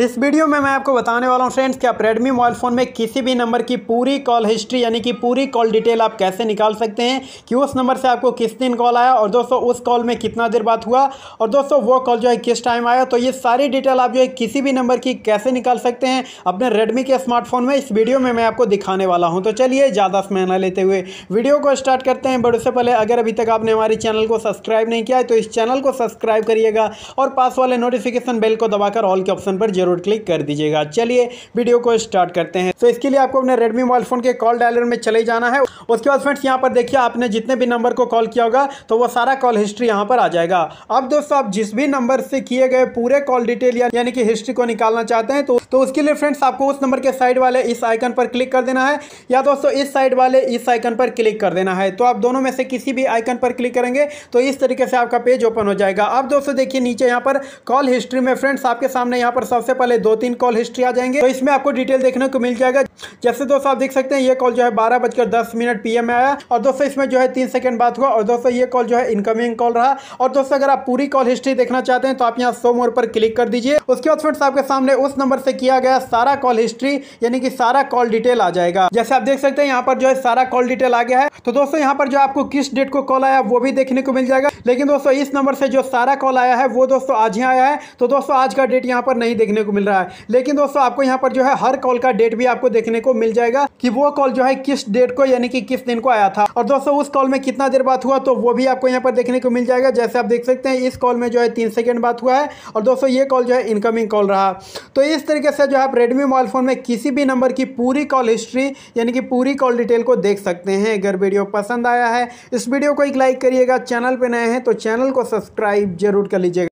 इस वीडियो में मैं आपको बताने वाला हूं फ्रेंड्स कि आप रेडमी मोबाइल फ़ोन में किसी भी नंबर की पूरी कॉल हिस्ट्री यानी कि पूरी कॉल डिटेल आप कैसे निकाल सकते हैं कि उस नंबर से आपको किस दिन कॉल आया और दोस्तों उस कॉल में कितना देर बात हुआ और दोस्तों वो कॉल जो है किस टाइम आया तो ये सारी डिटेल आप जो है किसी भी नंबर की कैसे निकाल सकते हैं अपने रेडमी के स्मार्टफोन में इस वीडियो में मैं आपको दिखाने वाला हूँ तो चलिए ज़्यादा समय न लेते हुए वीडियो को स्टार्ट करते हैं बट उससे पहले अगर अभी तक आपने हमारे चैनल को सब्सक्राइब नहीं किया है तो इस चैनल को सब्सक्राइब करिएगा और पास वाले नोटिफिकेशन बेल को दबाकर ऑल के ऑप्शन पर जरूर क्लिक कर दीजिएगा चलिए वीडियो को स्टार्ट करते हैं तो इसके लिए आपको अपने रेडमी मोबाइल फ़ोन के कॉल डायलर में चले जाना है उसके बाद फ्रेंड्स यहाँ पर देखिए आपने जितने भी नंबर को कॉल किया होगा तो वो सारा कॉल हिस्ट्री यहाँ पर आ जाएगा अब दोस्तों आप जिस भी नंबर से किए गए पूरे कॉल डिटेल यानी कि हिस्ट्री को निकालना चाहते हैं तो तो उसके लिए फ्रेंड्स आपको उस नंबर के साइड वाले इस आइकन पर क्लिक कर देना है या दोस्तों इस साइड वाले इस आइकन पर क्लिक कर देना है तो आप दोनों में से किसी भी आइकन पर क्लिक करेंगे तो इस तरीके से आपका पेज ओपन हो जाएगा अब दोस्तों देखिए नीचे यहाँ पर कॉल हिस्ट्री में फ्रेंड्स आपके सामने यहाँ पर सबसे पहले दो तीन कॉल हिस्ट्री आ जाएंगे तो इसमें आपको डिटेल देखने को मिल जाएगा जैसे दोस्तों आप देख सकते हैं ये कॉल जो है बारह बजकर दस मिनट पीएम में आया और दोस्तों इसमें जो है तीन सेकंड बात हुआ और दोस्तों ये कॉल जो है इनकमिंग कॉल रहा और दोस्तों अगर आप पूरी कॉल हिस्ट्री देखना चाहते हैं तो आप यहाँ सो मोर पर क्लिक कर दीजिए उसके बाद फ्रेंड्स आपके सामने उस नंबर से किया गया सारा कॉल हिस्ट्री यानी कि सारा कॉल डिटेल आ जाएगा जैसे आप देख सकते हैं यहाँ पर जो है सारा कॉल डिटेल आ गया है तो दोस्तों यहाँ पर जो आपको किस डेट को कॉल आया वो भी देखने को मिल जाएगा लेकिन दोस्तों इस नंबर से जो सारा कॉल आया है वो दोस्तों आज ही आया है तो दोस्तों आज का डेट यहाँ पर नहीं देखने को मिल रहा है लेकिन दोस्तों आपको यहाँ पर जो है हर कॉल का डेट भी आपको देखने को मिल जाएगा कि वो कॉल जो है किस डेट को यानी कि किस दिन को आया था और दोस्तों उस कॉल में कितना देर बात हुआ तो वो भी आपको यहाँ पर देखने को मिल जाएगा जैसे आप देख सकते हैं इस कॉल में जो है तीन सेकेंड बात हुआ है और दोस्तों ये कॉल जो है इनकमिंग कॉल रहा तो इस तरीके तरीके से जो है आप रेडमी मोबाइल फ़ोन में किसी भी नंबर की पूरी कॉल हिस्ट्री यानी कि पूरी कॉल डिटेल को देख सकते हैं अगर वीडियो पसंद आया है इस वीडियो को एक लाइक करिएगा चैनल पर नए हैं तो चैनल को सब्सक्राइब जरूर कर लीजिएगा